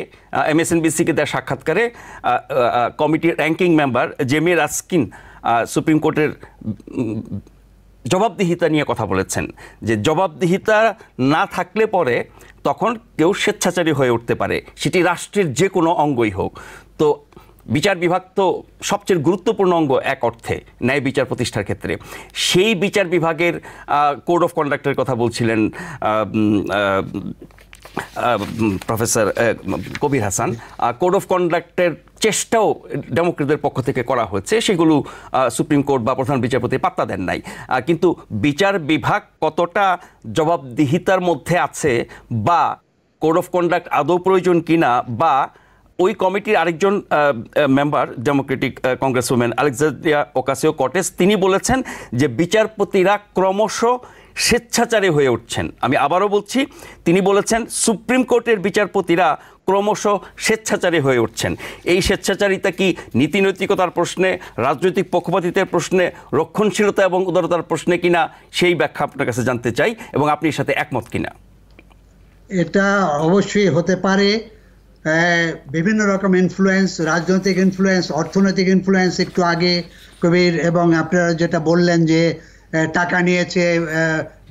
এমএসএনবিসিকে দেওয়া সাক্ষাৎকারে কমিটির ranking member Jamie Raskin supreme কোর্টের জবাবদিহিতা নিয়ে কথা বলেছেন যে জবাবদিহিতা না থাকলে পরে তখন কেউ স্বেচ্ছাচারী হয়ে উঠতে পারে সেটি রাষ্ট্রের যে কোনো অঙ্গই হোক তো বিচার বিভাগ তো সবচেয়ে গুরুত্বপূর্ণ অঙ্গ এক অর্থে ন্যায় বিচার প্রতিষ্ঠার ক্ষেত্রে সেই বিচার বিভাগের কোড অফ কন্ডাক্টের কথা বলছিলেন professor Kabir Hasan code of কন্ডাক্টের চেষ্টাও ডেমোক্রেটদের পক্ষ থেকে করা হয়েছে সেগুলো সুপ্রিম কোর্ট বা প্রধান বিচারপতি পাত্তা দেন নাই কিন্তু বিচার বিভাগ কতটা জবাবদিহিতার মধ্যে আছে বা কোড অফ কন্ডাক্ট আদৌ প্রয়োজন কিনা বা ওই কমিটির আরেকজন member democratic congresswoman Alexandria Ocasio Cortez তিনি বলেছেন যে বিচারপতিরা ক্রমশ স্বেচ্ছাচারী হয়ে উঠছেন আমি আবারও বলছি তিনি বলেছেন সুপ্রিম কোর্টের বিচারপতিরা ক্রমশ স্বেচ্ছাচারী হয়ে উঠছেন এই স্বেচ্ছাচারিতা কি নীতিনৈতিকতার প্রশ্নে রাজনৈতিক পক্ষপাতিতার প্রশ্নে রক্ষণশীলতা এবং উদারতার প্রশ্নে কিনা সেই ব্যাখ্যা আপনার কাছে জানতে চাই এবং আপনি এর সাথে একমত কিনা এটা অবশ্যই হতে পারে বিভিন্ন রকম ইনফ্লুয়েন্স রাজনৈতিক ইনফ্লুয়েন্স অর্থনৈতিক ইনফ্লুয়েন্স একটু আগে কবির এবং আপনারা যেটা বললেন যে টাকা নিয়েছে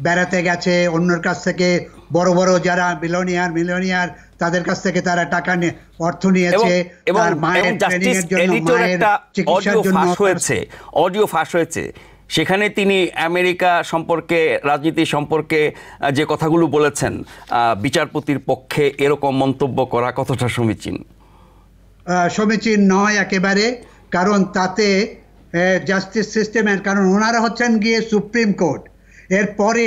বেড়াতে গেছে অন্যর কাছ থেকে বড় বড় যারা মিলনিয়ার মিলনিয়ার তাদের কাছ থেকে তারা টাকা নিয়ে অর্থ নিয়েছে এবং মায়ের ট্রেনিং এর জন্য মায়ের চিকিৎসার জন্য অডিও ফাঁস হয়েছে সেখানে তিনি আমেরিকা সম্পর্কে রাজনীতি সম্পর্কে যে কথাগুলো বলেছেন বিচারপতির পক্ষে এরকম মন্তব্য করা কতটা সমীচীন সমীচীন নয় একেবারে কারণ তাতে জাস্টিস সিস্টেমের কারণ ওনারা হচ্ছেন গিয়ে সুপ্রিম কোর্ট এরপরে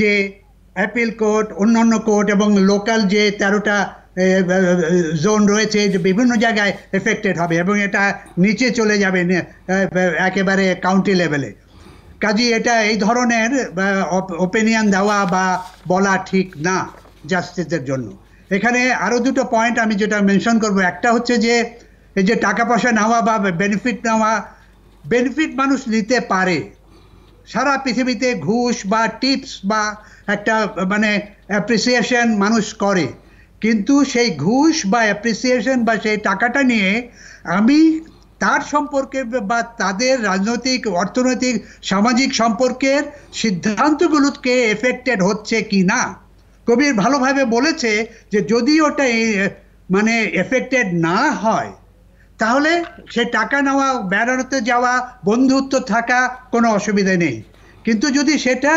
যে অ্যাপিল কোর্ট অন্যান্য কোর্ট এবং লোকাল যে তেরোটা জোন রয়েছে বিভিন্ন জায়গায় এফেক্টেড হবে এবং এটা নিচে চলে যাবে একেবারে কাউন্টি লেভেলে কাজে এটা এই ধরনের ওপিনিয়ন দেওয়া বা বলা ঠিক না জাস্টিসের জন্য এখানে আরও দুটো পয়েন্ট আমি যেটা মেনশন করব একটা হচ্ছে যে এই যে টাকা পয়সা নেওয়া বা বেনিফিট নেওয়া বেনিফিট মানুষ নিতে পারে সারা পৃথিবীতে ঘুষ বা টিপস বা একটা মানে অ্যাপ্রিসিয়েশন মানুষ করে কিন্তু সেই ঘুষ বা অ্যাপ্রিসিয়েশন বা সেই টাকাটা নিয়ে আমি তার সম্পর্কে বা তাদের রাজনৈতিক অর্থনৈতিক সামাজিক সম্পর্কের সিদ্ধান্তগুলোকে এফেক্টেড হচ্ছে কি না কবির ভালোভাবে বলেছে যে যদি ওটা মানে এফেক্টেড না হয় তাহলে সে টাকা নেওয়া বেড়ানোতে যাওয়া বন্ধুত্ব থাকা কোনো অসুবিধা নেই কিন্তু যদি সেটা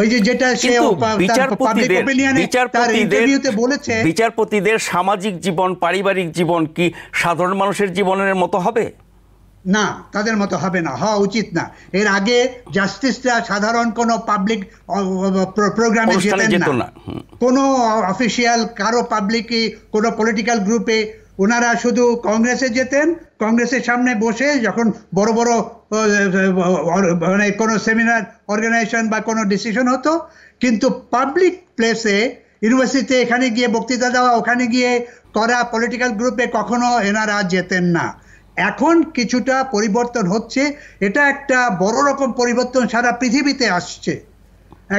ওই যে যেটা বিচারপতিদের বিচারপতিদের বলেছে বিচারপতিদের সামাজিক জীবন পারিবারিক জীবন কি সাধারণ মানুষের জীবনের মতো হবে না তাদের মতো হবে না হওয়া উচিত না এর আগে জাস্টিসরা সাধারণ কোন পাবলিক প্রোগ্রামে যেতেন না কোনো অফিসিয়াল কারো পাবলিক কোন পলিটিক্যাল গ্রুপে ওনারা শুধু কংগ্রেসে যেতেন কংগ্রেসের সামনে বসে যখন বড় বড় মানে কোনো সেমিনার অর্গানাইজেশন বা কোনো ডিসিশন হতো কিন্তু পাবলিক প্লেসে ইউনিভার্সিটিতে এখানে গিয়ে বক্তৃতা দেওয়া ওখানে গিয়ে করা পলিটিক্যাল গ্রুপে কখনো এনারা যেতেন না এখন কিছুটা পরিবর্তন হচ্ছে এটা একটা বড় রকম পরিবর্তন সারা পৃথিবীতে আসছে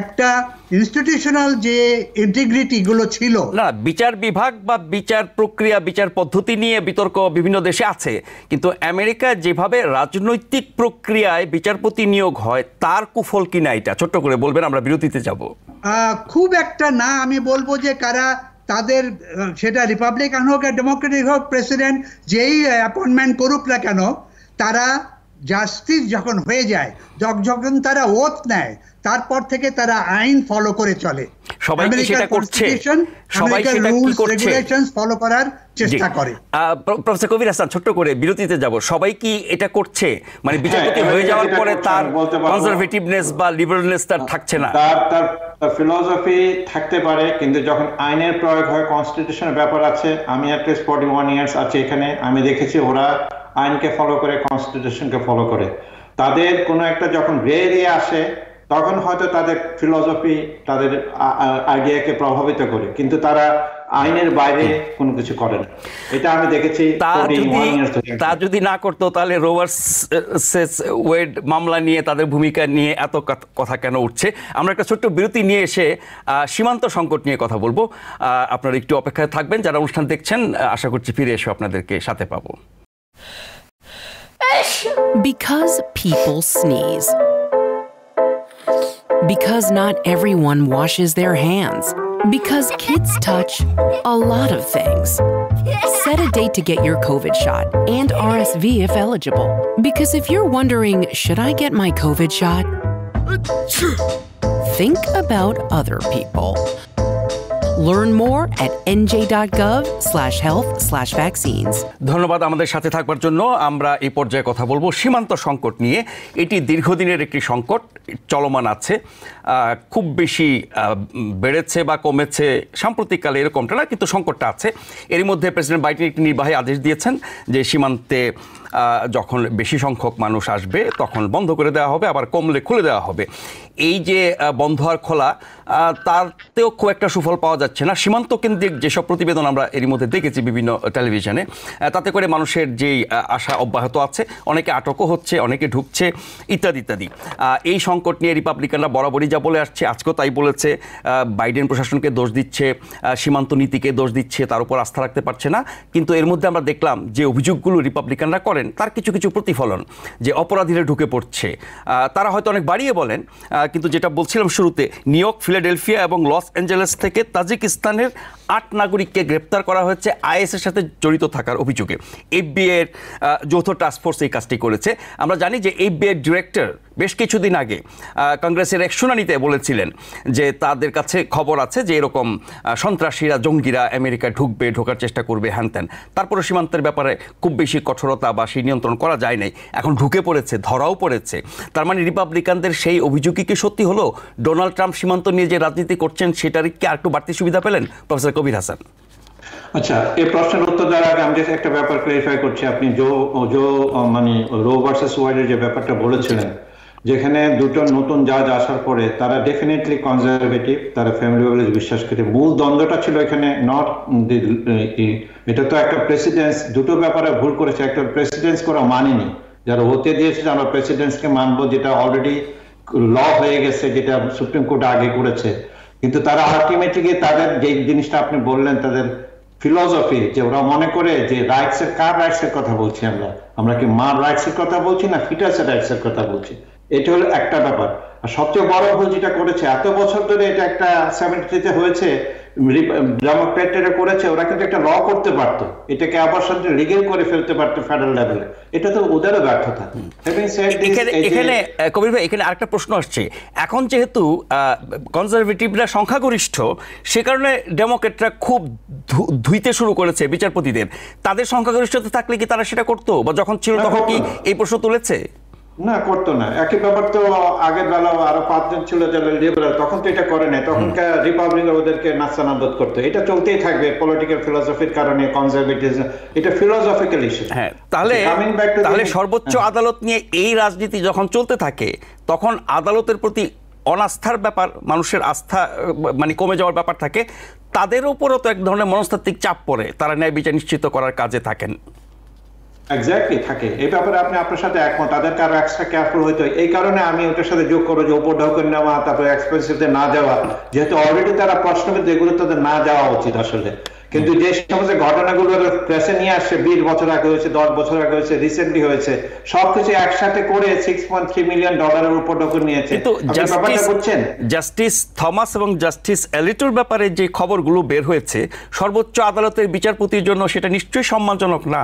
একটা ইনস্টিটিউশনাল যে ইন্টিগ্রিটি গুলো ছিল না বিচার বিভাগ বা বিচার প্রক্রিয়া বিচার পদ্ধতি নিয়ে বিতর্ক বিভিন্ন দেশে আছে কিন্তু আমেরিকা যেভাবে রাজনৈতিক প্রক্রিয়ায় বিচারপতি নিয়োগ হয় তার কুফল কিনা এটা ছোট্ট করে বলবেন আমরা বিরতিতে যাব খুব একটা না আমি বলবো যে কারা তাদের সেটা রিপাবলিকান হোক আর ডেমোক্রেটিক হোক প্রেসিডেন্ট যেই অ্যাপয়েন্টমেন্ট করুক না কেন তারা জাস্টিস যখন হয়ে যায় যখন তারা ওথ নেয় তারপর থেকে তারা আইন ফলো করে চলে সবাই সেটা করছে সবাই সেটা কি করছে ফলো করার চেষ্টা করে প্রফেসর কবির হাসান করে বিরতিতে যাব সবাই কি এটা করছে মানে হ্যাঁ, বিচারপতি হয়ে যাওয়ার পরে তার কনজারভেটিভনেস বা লিবারালনেস তার হ্যাঁ, থাকছে না তার তার থাকতে পারে কিন্তু যখন আইনের প্রয়োগ হয় কনস্টিটিউশনের ব্যাপার আছে আমি একটা ফর্টি ওয়ান ইয়ার্স আছে এখানে আমি দেখেছি ওরা আইনকে ফলো করে কনস্টিটিউশনকে ফলো করে তাদের কোনো একটা যখন গ্রে এরিয়া আসে তখন হয়তো তাদের ফিলসফি তাদের আইডিয়াকে প্রভাবিত করে কিন্তু তারা আইনের বাইরে কোনো কিছু করে না এটা আমি দেখেছি তা যদি না করতো তাহলে রোভার্স ওয়েড মামলা নিয়ে তাদের ভূমিকা নিয়ে এত কথা কেন উঠছে আমরা একটা ছোট্ট বিরতি নিয়ে এসে সীমান্ত সংকট নিয়ে কথা বলবো আপনারা একটু অপেক্ষায় থাকবেন যারা অনুষ্ঠান দেখছেন আশা করছি ফিরে এসে আপনাদেরকে সাথে পাবো Because people sneeze. Because not everyone washes their hands. Because kids touch a lot of things. Set a date to get your COVID shot and RSV if eligible. Because if you're wondering, should I get my COVID shot? Think about other people. Learn more at nj.gov/health/vaccines. ধন্যবাদ আমাদের সাথে থাকবার জন্য আমরা এই পর্যায়ে কথা বলবো সীমান্ত সংকট নিয়ে এটি দীর্ঘদিনের একটি সংকট চলমান আছে খুব বেশি বেড়েছে বা কমেছে সাম্প্রতিককালে এরকমটা না কিন্তু সংকটটা আছে এর মধ্যে প্রেসিডেন্ট বাইডেন একটি নির্বাহী আদেশ দিয়েছেন যে সীমান্তে যখন বেশি সংখ্যক মানুষ আসবে তখন বন্ধ করে দেওয়া হবে আবার কমলে খুলে দেওয়া হবে এই যে বন্ধ আর খোলা তারতেও খুব একটা সুফল পাওয়া যাচ্ছে না সীমান্ত কেন্দ্রিক যেসব প্রতিবেদন আমরা এরই মধ্যে দেখেছি বিভিন্ন টেলিভিশনে তাতে করে মানুষের যেই আশা অব্যাহত আছে অনেকে আটকও হচ্ছে অনেকে ঢুকছে ইত্যাদি ইত্যাদি এই সংকট নিয়ে রিপাবলিকানরা বরাবরই যা বলে আসছে আজকেও তাই বলেছে বাইডেন প্রশাসনকে দোষ দিচ্ছে সীমান্ত নীতিকে দোষ দিচ্ছে তার উপর আস্থা রাখতে পারছে না কিন্তু এর মধ্যে আমরা দেখলাম যে অভিযোগগুলো রিপাবলিকানরা করে করেন তার কিছু কিছু প্রতিফলন যে অপরাধীরা ঢুকে পড়ছে তারা হয়তো অনেক বাড়িয়ে বলেন কিন্তু যেটা বলছিলাম শুরুতে নিউ ইয়র্ক ফিলাডেলফিয়া এবং লস অ্যাঞ্জেলেস থেকে তাজিকিস্তানের আট নাগরিককে গ্রেপ্তার করা হয়েছে আইএসের সাথে জড়িত থাকার অভিযোগে এফবিআইয়ের যৌথ টাস্কফোর্স এই কাজটি করেছে আমরা জানি যে এফবিআই ডিরেক্টর বেশ কিছুদিন আগে কংগ্রেসের এক শুনানিতে বলেছিলেন যে তাদের কাছে খবর আছে যে এরকম সন্ত্রাসীরা জঙ্গিরা আমেরিকা ঢুকবে ঢোকার চেষ্টা করবে হ্যান ত্যান তারপরে সীমান্তের ব্যাপারে খুব বেশি কঠোরতা বা সেই নিয়ন্ত্রণ করা যায় নাই এখন ঢুকে পড়েছে ধরাও পড়েছে তার মানে রিপাবলিকানদের সেই অভিযোগই কি সত্যি হলো ডোনাল্ড ট্রাম্প সীমান্ত নিয়ে যে রাজনীতি করছেন সেটার কি আর একটু বাড়তি সুবিধা পেলেন প্রফেসর কবির হাসান আচ্ছা এই প্রশ্নের উত্তর দেওয়ার আগে আমি একটা ব্যাপার ক্লারিফাই করছি আপনি জো জো মানে রো ভার্সেস ওয়াইডের যে ব্যাপারটা বলেছিলেন যেখানে দুটো নতুন জাজ আসার পরে তারা ডেফিনেটলি কনজারভেটিভ তারা ফ্যামিলি ভ্যালুজ বিশ্বাস করে মূল দ্বন্দ্বটা ছিল এখানে নট এটা তো একটা প্রেসিডেন্স দুটো ব্যাপারে ভুল করেছে একটা প্রেসিডেন্স করা মানেনি যারা হতে দিয়েছে আমরা প্রেসিডেন্সকে মানবো যেটা অলরেডি ল হয়ে গেছে যেটা সুপ্রিম কোর্ট আগে করেছে কিন্তু তারা আলটিমেটলি তাদের যে জিনিসটা আপনি বললেন তাদের ফিলসফি যে ওরা মনে করে যে রাইটস এর কার রাইটস এর কথা বলছি আমরা আমরা কি মার রাইটস এর কথা বলছি না ফিটাস এর রাইটস এর কথা বলছি এটা হলো একটা ব্যাপার আর সবচেয়ে বড় ভুল যেটা করেছে এত বছর ধরে এটা একটা সেমেট্রিতে হয়েছে ডেমোক্র্যাটেরা করেছে ওরা কিন্তু একটা ল করতে পারত এটাকে আবার সাথে লিগেল করে ফেলতে পারতো ফেডারেল লেভেলে এটা তো ওদেরও ব্যর্থতা এখানে কবির ভাই এখানে আরেকটা প্রশ্ন আসছে এখন যেহেতু কনজারভেটিভরা সংখ্যাগরিষ্ঠ সে কারণে ডেমোক্রেটরা খুব ধুইতে শুরু করেছে বিচারপতিদের তাদের সংখ্যাগরিষ্ঠতা থাকলে কি তারা সেটা করতো বা যখন ছিল তখন কি এই প্রশ্ন তুলেছে না করতো না একই ব্যাপার তো আগের বেলা আরো পাঁচজন ছিল যারা লিবারাল তখন তো এটা করে নাই তখন রিপাবলিক ওদেরকে নাস্তানাবোধ করতো এটা চলতেই থাকবে পলিটিক্যাল ফিলোসফির কারণে কনজারভেটিভ এটা ফিলোসফিক্যাল ইস্যু হ্যাঁ তাহলে তাহলে সর্বোচ্চ হ্যাঁ। আদালত নিয়ে এই রাজনীতি যখন চলতে থাকে তখন আদালতের প্রতি অনাস্থার ব্যাপার মানুষের আস্থা মানে কমে যাওয়ার ব্যাপার থাকে তাদের উপরও তো এক ধরনের মনস্তাত্ত্বিক চাপ পড়ে তারা ন্যায় বিচার নিশ্চিত করার কাজে থাকেন এক্স্যাক্টলি থাকে এই ব্যাপারে আপনি আপনার সাথে একমত এক্সট্রা কেয়ারফুল হইতে এই কারণে আমি ওটার সাথে যোগ যে নেওয়া তারপরে এক্সপেন্সিভতে না যাওয়া যেহেতু অলরেডি তারা প্রশ্ন কিন্তু এগুলো তাদের না যাওয়া উচিত আসলে কিন্তু যে সমস্ত ঘটনাগুলো প্রেসে নিয়ে আসছে বিশ বছর আগে হয়েছে দশ বছর আগে হয়েছে রিসেন্টলি হয়েছে সবকিছু একসাথে করে সিক্স পয়েন্ট থ্রি মিলিয়ন ডলারের উপর নিয়েছে জাস্টিস থমাস এবং জাস্টিস ব্যাপারে যে খবরগুলো বের হয়েছে সর্বোচ্চ আদালতের বিচারপতির জন্য সেটা নিশ্চয়ই সম্মানজনক না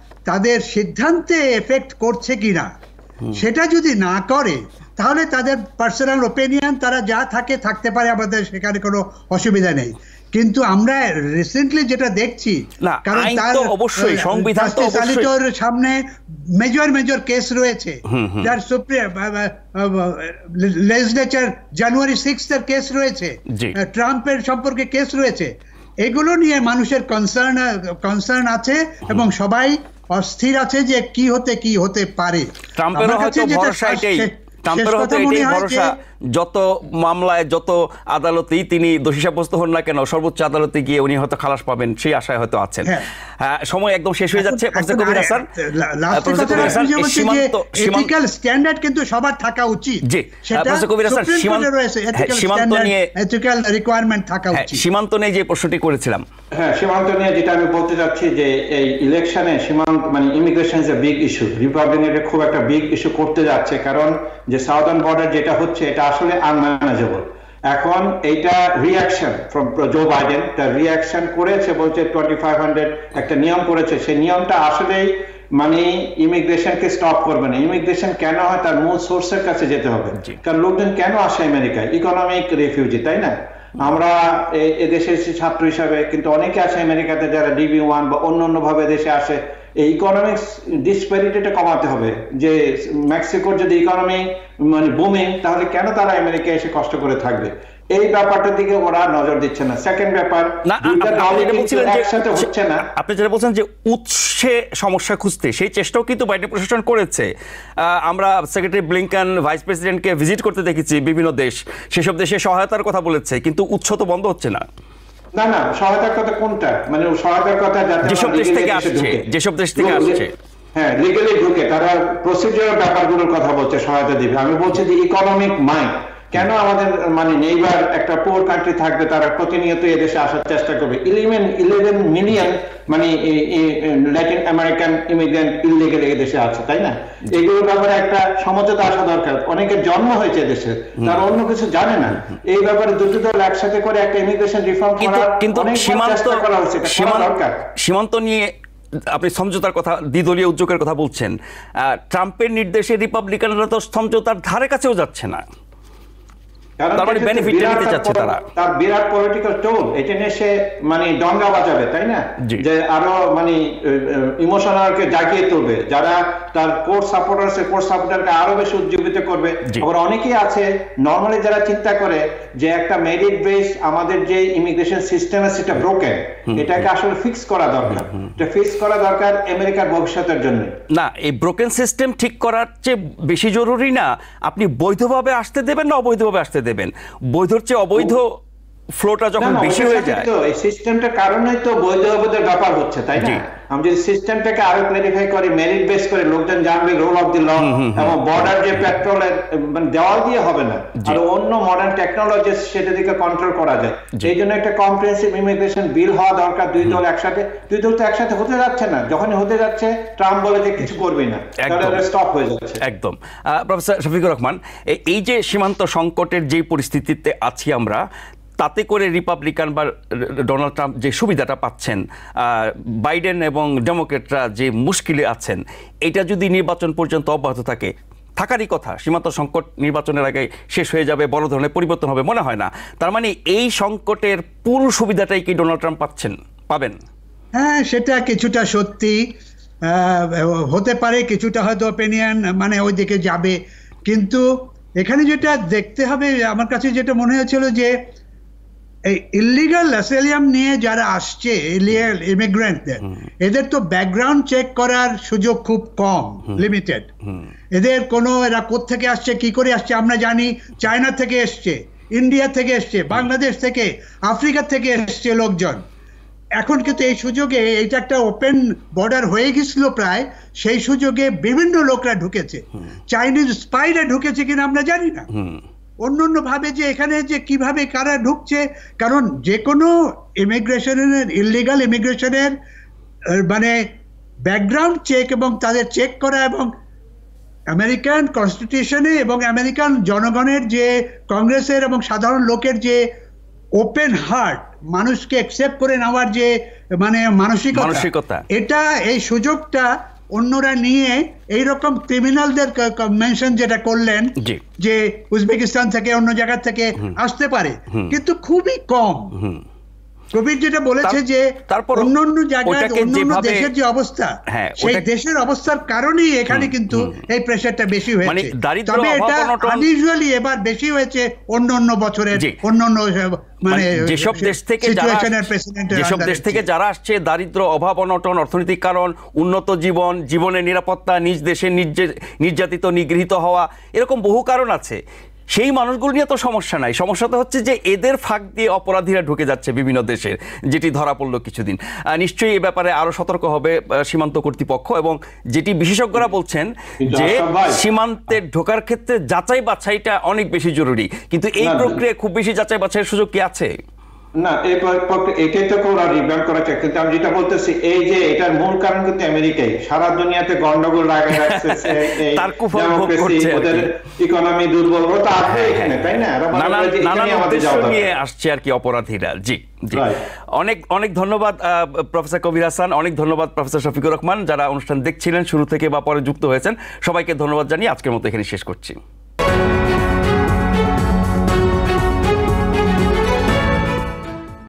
তাদের সিদ্ধান্তে এফেক্ট করছে কি না সেটা যদি না করে তাহলে তাদের পার্সোনাল ওপিনিয়ন তারা যা থাকে থাকতে পারে আমাদের সেখানে কোনো অসুবিধা নেই কিন্তু আমরা রিসেন্টলি যেটা দেখছি কারণ তার অবশ্যই সংবিধান সামনে মেজর মেজর কেস রয়েছে যার সুপ্রিম লেজিসলেচার জানুয়ারি সিক্স এর কেস রয়েছে ট্রাম্পের সম্পর্কে কেস রয়েছে এগুলো নিয়ে মানুষের কনসার্ন কনসার্ন আছে এবং সবাই অস্থির আছে যে কি হতে কি হতে পারে ট্রাম্পেরও হয়তো ভরসা এটাই ট্রাম্পেরও হয়তো এটাই ভরসা যত মামলায় যত আদালতেই তিনি দোষী সাব্যস্ত হন না কেন সর্বোচ্চ আদালতে গিয়ে উনি হয়তো খালাস পাবেন সেই আশায় হয়তো আছেন হ্যাঁ। হ্যাঁ, সময় একদম শেষ হয়ে যাচ্ছে সীমান্ত কিন্তু সবার থাকা উচিত জি সীমান্ত হ্যাঁ, নিয়ে সীমান্ত নিয়ে যে প্রশ্নটি করেছিলাম হ্যাঁ সীমান্ত নিয়ে যেটা আমি বলতে চাচ্ছি যে এই ইলেকশনে সীমান্ত মানে ইমিগ্রেশন বিগ ইস্যু খুব একটা বিগ ইস্যু করতে যাচ্ছে কারণ যে সাউদার্ন বর্ডার যেটা হচ্ছে এটা আসলে আনম্যানেজেবল এখন এইটা রিয়াকশন ফ্রম জো বাইডেন তার রিয়াকশন করেছে বলছে টোয়েন্টি ফাইভ হান্ড্রেড একটা নিয়ম করেছে সেই নিয়মটা আসলেই মানে ইমিগ্রেশনকে স্টপ করবে না ইমিগ্রেশন কেন হয় তার মূল সোর্সের কাছে যেতে হবে কারণ লোকজন কেন আসে আমেরিকায় ইকোনমিক রেফিউজি তাই না আমরা এদেশে ছাত্র হিসাবে কিন্তু অনেকে আছে আমেরিকাতে যারা ডিবি ওয়ান বা অন্য অন্য ভাবে দেশে আসে এই ইকোনমিক্স ডিসপ্যারিটিটা কমাতে হবে যে মেক্সিকোর যদি ইকোনমি মানে তাহলে কেন তারা আমেরিকা এসে কষ্ট করে থাকবে এই ব্যাপারটার দিকে ওরা নজর দিচ্ছে না সেকেন্ড ব্যাপার একসাথে হচ্ছে না আপনি যেটা বলছেন যে উৎসে সমস্যা খুঁজতে সেই চেষ্টাও কিন্তু বাইডেন প্রশাসন করেছে আমরা সেক্রেটারি ব্লিংকান ভাইস প্রেসিডেন্টকে ভিজিট করতে দেখেছি বিভিন্ন দেশ সেসব দেশে সহায়তার কথা বলেছে কিন্তু উৎস তো বন্ধ হচ্ছে না না না সহায়তার কথা কোনটা মানে সহায়তার কথা যাতে যেসব দেশ থেকে আসছে যেসব দেশ থেকে আসছে হ্যাঁ লিগালি ঢুকে তারা প্রসিডিওর ব্যাপারগুলোর কথা বলছে সহায়তা দিবে আমি বলছি যে ইকোনমিক মাইন্ড কেন আমাদের মানে নেইবার একটা পোর কান্ট্রি থাকবে তারা প্রতিনিয়ত এ দেশে আসার চেষ্টা করবে ইলেভেন ইলেভেন মিলিয়ন মানে ল্যাটিন আমেরিকান ইমিগ্রেন্ট ইলিগেল দেশে আছে তাই না এগুলোর ব্যাপারে একটা সমঝোতা আসা দরকার অনেকের জন্ম হয়েছে দেশে তার অন্য কিছু জানে না এই ব্যাপারে দুটো দল একসাথে করে একটা ইমিগ্রেশন রিফর্ম করার কিন্তু সীমান্ত করা উচিত দরকার সীমান্ত নিয়ে আপনি সমঝোতার কথা দ্বিদলীয় উদ্যোগের কথা বলছেন ট্রাম্পের নির্দেশে রিপাবলিকানরা তো সমঝোতার ধারে কাছেও যাচ্ছে না মানে মানে মানে, যারা চিন্তা করে যে একটা মেরিট বেস আমাদের যে ইমিগ্রেশন সিস্টেম আছে সেটা ব্রোকেন এটাকে আসলে ফিক্স করা দরকার এটা ফিক্স করা দরকার আমেরিকার ভবিষ্যতের জন্য না এই ব্রোকেন সিস্টেম ঠিক করার চেয়ে বেশি জরুরি না আপনি বৈধভাবে আসতে দেবেন না অবৈধভাবে আসতে দেবেন দেবেন বৈধর চেয়ে অবৈধ ফ্লোটা যখন বেশি হয়ে যায় তো এই সিস্টেমটার কারণেই তো বৈধ অবৈধের ব্যাপার হচ্ছে তাই না আমি যদি সিস্টেমটাকে আরো ক্লারিফাই করি মেরিট বেস করে লোকজন জানবে রোল অফ দি ল এবং বর্ডার যে পেট্রোলের মানে দেওয়া দিয়ে হবে না আর অন্য মডার্ন টেকনোলজি সেটা দিকে কন্ট্রোল করা যায় এই জন্য একটা কম্প্রিহেন্সিভ ইমিগ্রেশন বিল হওয়া দরকার দুই দল একসাথে দুই দল তো একসাথে হতে যাচ্ছে না যখনই হতে যাচ্ছে ট্রাম্প বলে যে কিছু করবে না তাহলে স্টপ হয়ে যাচ্ছে একদম প্রফেসর শফিকুর রহমান এই যে সীমান্ত সংকটের যে পরিস্থিতিতে আছি আমরা তাতে করে রিপাবলিকান বা ডোনাল্ড ট্রাম্প যে সুবিধাটা পাচ্ছেন বাইডেন এবং ডেমোক্রেটরা যে মুশকিলে আছেন এটা যদি নির্বাচন পর্যন্ত অব্যাহত থাকে থাকারই কথা সীমান্ত সংকট নির্বাচনের আগে শেষ হয়ে যাবে বড় ধরনের পরিবর্তন হবে মনে হয় না তার মানে এই সংকটের পুরো সুবিধাটাই কি ডোনাল্ড ট্রাম্প পাচ্ছেন পাবেন হ্যাঁ সেটা কিছুটা সত্যি হতে পারে কিছুটা হয়তো অপিনিয়ন মানে ওই দিকে যাবে কিন্তু এখানে যেটা দেখতে হবে আমার কাছে যেটা মনে হয়েছিল যে এই ইলিগাল অ্যাসেলিয়াম নিয়ে যারা আসছে ইলিগাল ইমিগ্রেন্টদের এদের তো ব্যাকগ্রাউন্ড চেক করার সুযোগ খুব কম লিমিটেড এদের কোনো এরা থেকে আসছে কি করে আসছে আমরা জানি চায়না থেকে এসছে ইন্ডিয়া থেকে এসছে বাংলাদেশ থেকে আফ্রিকা থেকে এসছে লোকজন এখন কিন্তু এই সুযোগে এইটা একটা ওপেন বর্ডার হয়ে গেছিল প্রায় সেই সুযোগে বিভিন্ন লোকরা ঢুকেছে চাইনিজ স্পাইরা ঢুকেছে কিনা আমরা জানি না অন্যান্যভাবে যে এখানে যে কিভাবে কারা ঢুকছে কারণ যে কোনো ইমিগ্রেশনের ইলিগাল ইমিগ্রেশনের মানে ব্যাকগ্রাউন্ড চেক এবং তাদের চেক করা এবং আমেরিকান কনস্টিটিউশনে এবং আমেরিকান জনগণের যে কংগ্রেসের এবং সাধারণ লোকের যে ওপেন হার্ট মানুষকে অ্যাকসেপ্ট করে নেওয়ার যে মানে মানসিকতা এটা এই সুযোগটা অন্যরা নিয়ে এই রকম ক্রিমিনালদের মেনশন যেটা করলেন যে উজবেকিস্তান থেকে অন্য জায়গা থেকে আসতে পারে কিন্তু খুবই কম কবির যেটা বলেছে যে তারপর অন্যান্য জায়গায় অন্যান্য দেশের যে অবস্থা হ্যাঁ, সেই দেশের অবস্থার কারণেই এখানে কিন্তু এই বেশি হয়েছে মানে তবে এটা আনইউজুয়ালি এবার বেশি হয়েছে অন্যান্য বছরের অন্যান্য মানে, মানে যেসব দেশ থেকে যারা যেসব দেশ থেকে যারা আসছে দারিদ্র অভাব অনটন অর্থনৈতিক কারণ উন্নত জীবন জীবনের নিরাপত্তা নিজ দেশে নির্যাতিত নিগৃহীত হওয়া এরকম বহু কারণ আছে সেই মানুষগুলো নিয়ে তো সমস্যা নাই সমস্যাটা হচ্ছে যে এদের ফাঁক দিয়ে অপরাধীরা ঢুকে যাচ্ছে বিভিন্ন দেশের যেটি ধরা পড়ল কিছুদিন নিশ্চয়ই এ ব্যাপারে আরো সতর্ক হবে সীমান্ত কর্তৃপক্ষ এবং যেটি বিশেষজ্ঞরা বলছেন যে সীমান্তে ঢোকার ক্ষেত্রে যাচাই বাছাইটা অনেক বেশি জরুরি কিন্তু এই প্রক্রিয়ায় খুব বেশি যাচাই বাছাইয়ের সুযোগ কি আছে না এই এটাই তো ওরা রিব্যান্ড করার চাই কিন্তু আমি যেটা বলতেছি এই যে এটার মূল কারণ কিন্তু আমেরিকাই সারা দুনিয়াতে গন্ডগোল লাগা রাখছে ইকোনমি দুর্বল তো আছে হ্যাঁ, এখানে হ্যাঁ। তাই না নিয়ে আসছে আর কি অপরাধীরা জি অনেক অনেক ধন্যবাদ প্রফেসর কবির হাসান অনেক ধন্যবাদ প্রফেসর শফিকুর রহমান যারা অনুষ্ঠান দেখছিলেন শুরু থেকে বা পরে যুক্ত হয়েছেন সবাইকে ধন্যবাদ জানিয়ে আজকের মতো এখানে শেষ করছি